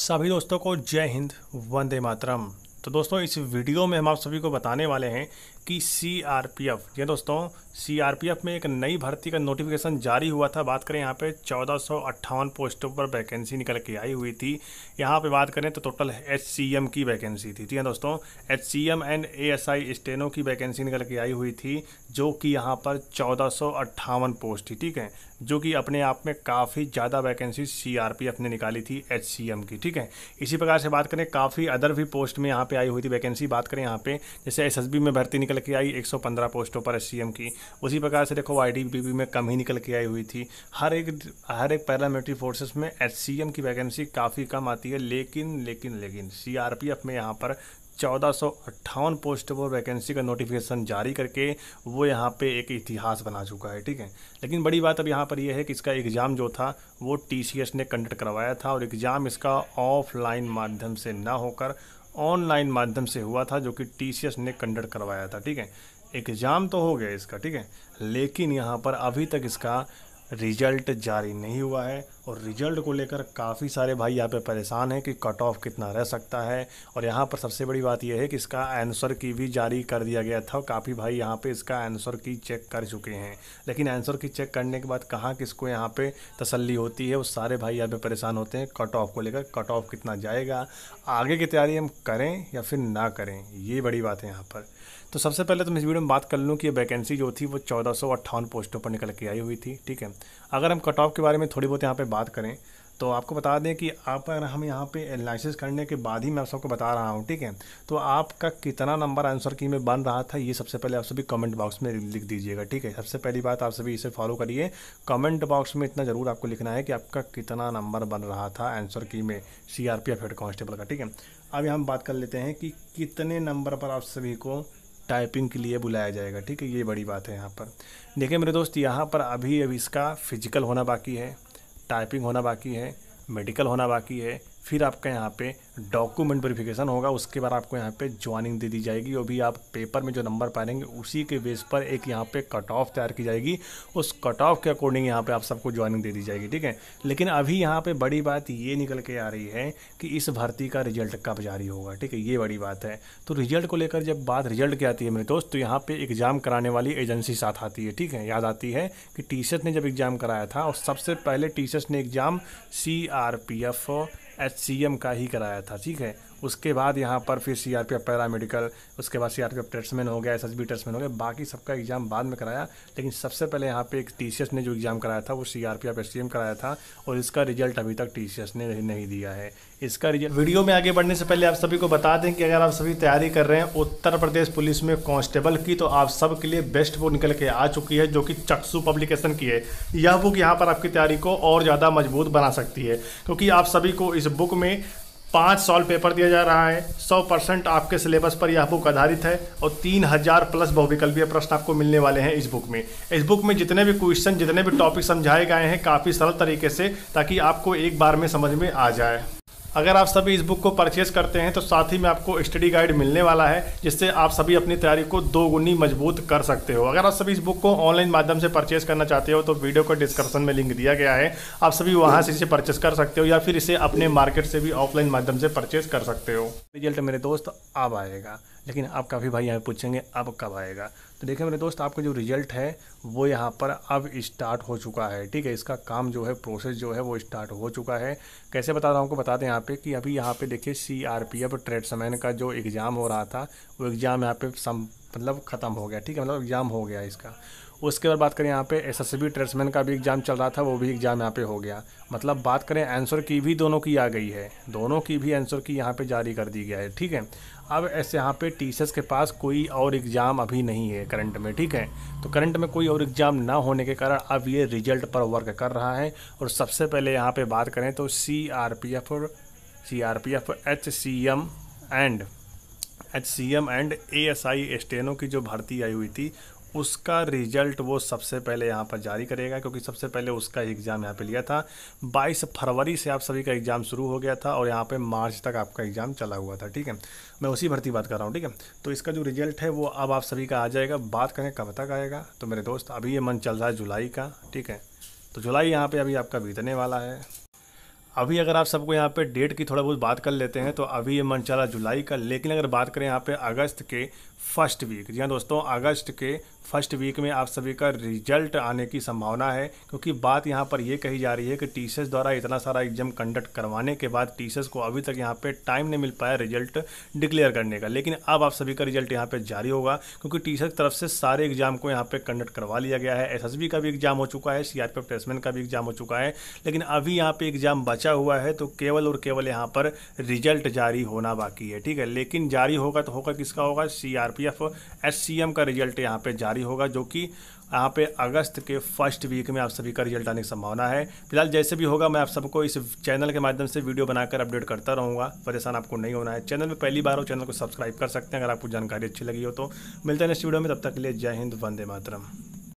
सभी दोस्तों को जय हिंद वंदे मातरम तो दोस्तों इस वीडियो में हम आप सभी को बताने वाले हैं कि सीआरपीएफ ये हाँ दोस्तों सीआरपीएफ में एक नई भर्ती का नोटिफिकेशन जारी हुआ था बात करें यहाँ पे चौदह पोस्टों पर वैकेंसी निकल के आई हुई थी यहाँ पे बात करें तो टोटल एच की वैकेंसी थी ठीक है हाँ दोस्तों H and A S I steno की वैकेंसी निकल के आई हुई थी जो कि यहाँ पर चौदह पोस्ट थी ठीक है जो कि अपने आप में काफ़ी ज़्यादा वैकेंसी एफ ने निकाली थी एच की ठीक है इसी प्रकार से बात करें काफ़ी अदर भी पोस्ट में यहाँ पे आई हुई थी वैकेंसी बात करें यहाँ पे जैसे बी में भर्ती निकल निकल के आई 115 पोस्टों पर एस की उसी प्रकार से देखो आई में कम ही निकल के आई हुई थी हर एक हर एक पैरामिलिट्री फोर्सेस में एस की वैकेंसी काफ़ी कम आती है लेकिन लेकिन लेकिन सी में यहाँ पर चौदह सौ अट्ठावन पोस्ट पर वैकेंसी का नोटिफिकेशन जारी करके वो यहाँ पे एक इतिहास बना चुका है ठीक है लेकिन बड़ी बात अब यहाँ पर यह है कि इसका एग्ज़ाम जो था वो टीसीएस ने कंडक्ट करवाया था और एग्ज़ाम इसका ऑफलाइन माध्यम से ना होकर ऑनलाइन माध्यम से हुआ था जो कि टी ने कंडक्ट करवाया था ठीक है एग्ज़ाम तो हो गया इसका ठीक है लेकिन यहाँ पर अभी तक इसका रिजल्ट जारी नहीं हुआ है और रिजल्ट को लेकर काफ़ी सारे भाई यहाँ पे परेशान हैं कि कट ऑफ कितना रह सकता है और यहाँ पर सबसे बड़ी बात यह है कि इसका आंसर की भी जारी कर दिया गया था काफ़ी भाई यहाँ पे इसका आंसर की चेक कर चुके हैं लेकिन आंसर की चेक करने के बाद कहाँ किसको यहाँ पर तसली होती है वो सारे भाई यहाँ पर परेशान होते हैं कट ऑफ को लेकर कट ऑफ कितना जाएगा आगे की तैयारी हम करें या फिर ना करें ये बड़ी बात है यहाँ पर तो सबसे पहले तो मैं इस वीडियो में बात कर लूँ कि ये वैकेंसी जो थी वो चौदह पोस्टों पर निकल के आई हुई थी ठीक है अगर हम कट ऑफ के बारे में थोड़ी बहुत यहाँ पर बात करें तो आपको बता दें कि आप अगर हम यहाँ पे एनालिसिस करने के बाद ही मैं आप सबको बता रहा हूँ ठीक है तो आपका कितना नंबर आंसर की में बन रहा था ये सबसे पहले आप सभी कमेंट बॉक्स में लिख दीजिएगा ठीक है सबसे पहली बात आप सभी इसे फॉलो करिए कमेंट बॉक्स में इतना ज़रूर आपको लिखना है कि आपका कितना नंबर बन रहा था आंसर की में C R P head constable का ठीक है अब यहाँ हम बात कर लेते हैं कि कितने नंबर पर आप सभी को टाइपिंग के लिए बुलाया जाएगा ठीक है ये बड़ी बात है यहाँ पर देखिए मेरे दोस्त यहाँ पर अभी अभी इसका फिजिकल होना बाकी है टाइपिंग होना बाकी है मेडिकल होना बाकी है फिर आपका यहाँ पे डॉक्यूमेंट वेरिफिकेशन होगा उसके बाद आपको यहाँ पे ज्वाइनिंग दे दी जाएगी और भी आप पेपर में जो नंबर पाएंगे उसी के बेस पर एक यहाँ पे कट ऑफ तैयार की जाएगी उस कट ऑफ के अकॉर्डिंग यहाँ पे आप सबको ज्वाइनिंग दे दी जाएगी ठीक है लेकिन अभी यहाँ पे बड़ी बात ये निकल के आ रही है कि इस भर्ती का रिजल्ट कब जारी होगा ठीक है ये बड़ी बात है तो रिजल्ट को लेकर जब बात रिजल्ट की आती है मेरे दोस्त तो यहाँ पर एग्ज़ाम कराने वाली एजेंसी साथ आती है ठीक है याद आती है कि टी ने जब एग्ज़ाम कराया था और सबसे पहले टी ने exam C R P F H का ही कराया था ठीक है उसके बाद यहाँ पर फिर C R P F paramedical उसके बाद C R P F tradesman हो गया एस एस बी टेट्समैन हो गया बाकी सबका एग्ज़ाम बाद में कराया लेकिन सबसे पहले यहाँ पे एक टी सी एस ने जो एग्ज़ाम कराया था वो C R P F S C M कराया था और इसका रिजल्ट अभी तक टी सी एस ने नहीं दिया है इसका रिजल्ट वीडियो में आगे बढ़ने से पहले आप सभी को बता दें कि अगर आप सभी तैयारी कर रहे हैं उत्तर प्रदेश पुलिस में कॉन्स्टेबल की तो आप सब लिए बेस्ट बुक निकल के आ चुकी है जो कि चक्सू पब्लिकेशन की है यह बुक यहाँ पर आपकी तैयारी को और ज़्यादा मजबूत बना सकती है क्योंकि आप सभी को इस बुक में पाँच सॉल्व पेपर दिया जा रहा है सौ परसेंट आपके सिलेबस पर यह बुक आधारित है और तीन हज़ार प्लस बहुविकल्पीय प्रश्न आपको मिलने वाले हैं इस बुक में इस बुक में जितने भी क्वेश्चन जितने भी टॉपिक समझाए गए हैं काफ़ी सरल तरीके से ताकि आपको एक बार में समझ में आ जाए अगर आप सभी इस बुक को परचेज करते हैं तो साथ ही में आपको स्टडी गाइड मिलने वाला है जिससे आप सभी अपनी तैयारी को दो गुनी मजबूत कर सकते हो अगर आप सभी इस बुक को ऑनलाइन माध्यम से परचेज करना चाहते हो तो वीडियो को डिस्क्रिप्शन में लिंक दिया गया है आप सभी वहाँ से इसे परचेज कर सकते हो या फिर इसे अपने मार्केट से भी ऑफलाइन माध्यम से परचेज कर सकते हो रिजल्ट मेरे दोस्त अब आएगा लेकिन आप काफ़ी भाई यहाँ पूछेंगे अब कब आएगा तो देखिए मेरे दोस्त आपका जो रिजल्ट है वो यहाँ पर अब स्टार्ट हो चुका है ठीक है इसका काम जो है प्रोसेस जो है वो स्टार्ट हो चुका है कैसे बता रहा हूँ आपको बता दें यहाँ पे कि अभी यहाँ पे देखिए C R P F tradesman का जो एग्ज़ाम हो रहा था वो एग्ज़ाम यहाँ पे सम मतलब ख़त्म हो गया ठीक है मतलब एग्ज़ाम हो गया इसका उसके बाद बात करें यहाँ पे एस एस बी ट्रेड्समैन का भी एग्ज़ाम चल रहा था वो भी एग्ज़ाम यहाँ पे हो गया मतलब बात करें आंसर की भी दोनों की आ गई है दोनों की भी आंसर की यहाँ पे जारी कर दी गया है ठीक है अब ऐसे यहाँ पे टीचर्स के पास कोई और एग्ज़ाम अभी नहीं है करंट में ठीक है तो करंट में कोई और एग्ज़ाम ना होने के कारण अब ये रिजल्ट पर वर्क कर रहा है और सबसे पहले यहाँ पर बात करें तो C R P F C R P F H C M and H C M and A S I स्टेनों की जो भर्ती आई हुई थी उसका रिजल्ट वो सबसे पहले यहाँ पर जारी करेगा क्योंकि सबसे पहले उसका एग्ज़ाम यहाँ पे लिया था 22 फरवरी से आप सभी का एग्ज़ाम शुरू हो गया था और यहाँ पे मार्च तक आपका एग्ज़ाम चला हुआ था ठीक है मैं उसी भर्ती बात कर रहा हूँ ठीक है तो इसका जो रिजल्ट है वो अब आप सभी का आ जाएगा बात करें कब तक आएगा तो मेरे दोस्त अभी ये मन चल रहा है जुलाई का ठीक है तो जुलाई यहाँ पर अभी आपका बीतने वाला है अभी अगर आप सबको यहाँ पे डेट की थोड़ा बहुत बात कर लेते हैं तो अभी ये मन चला जुलाई का लेकिन अगर बात करें यहाँ पे अगस्त के फर्स्ट वीक जी हाँ दोस्तों अगस्त के फर्स्ट वीक में आप सभी का रिजल्ट आने की संभावना है क्योंकि बात यहाँ पर यह कही जा रही है कि टीचर्स द्वारा इतना सारा एग्जाम कंडक्ट करवाने के बाद टीचर्स को अभी तक यहाँ पे टाइम नहीं मिल पाया रिजल्ट डिक्लेयर करने का लेकिन अब आप सभी का रिजल्ट यहाँ पे जारी होगा क्योंकि टी की तरफ से सारे एग्जाम को यहाँ पर कंडक्ट करवा लिया गया है एस का भी एग्जाम हो चुका है सी प्लेसमेंट का भी एग्जाम हो चुका है लेकिन अभी यहाँ पर एग्जाम बचा हुआ है तो केवल और केवल यहाँ पर रिजल्ट जारी होना बाकी है ठीक है लेकिन जारी होगा तो होगा किसका होगा सी सीआरपीएफ एससीएम का रिजल्ट यहाँ पे जारी होगा जो कि यहाँ पे अगस्त के फर्स्ट वीक में आप सभी का रिजल्ट आने की संभावना है फिलहाल जैसे भी होगा मैं आप सबको इस चैनल के माध्यम से वीडियो बनाकर अपडेट करता रहूँगा परेशान आपको नहीं होना है चैनल में पहली बार हो चैनल को सब्सक्राइब कर सकते हैं अगर आपको जानकारी अच्छी लगी हो तो मिलते हैं नेक्स्ट वीडियो में तब तक के लिए जय हिंद वंदे मातरम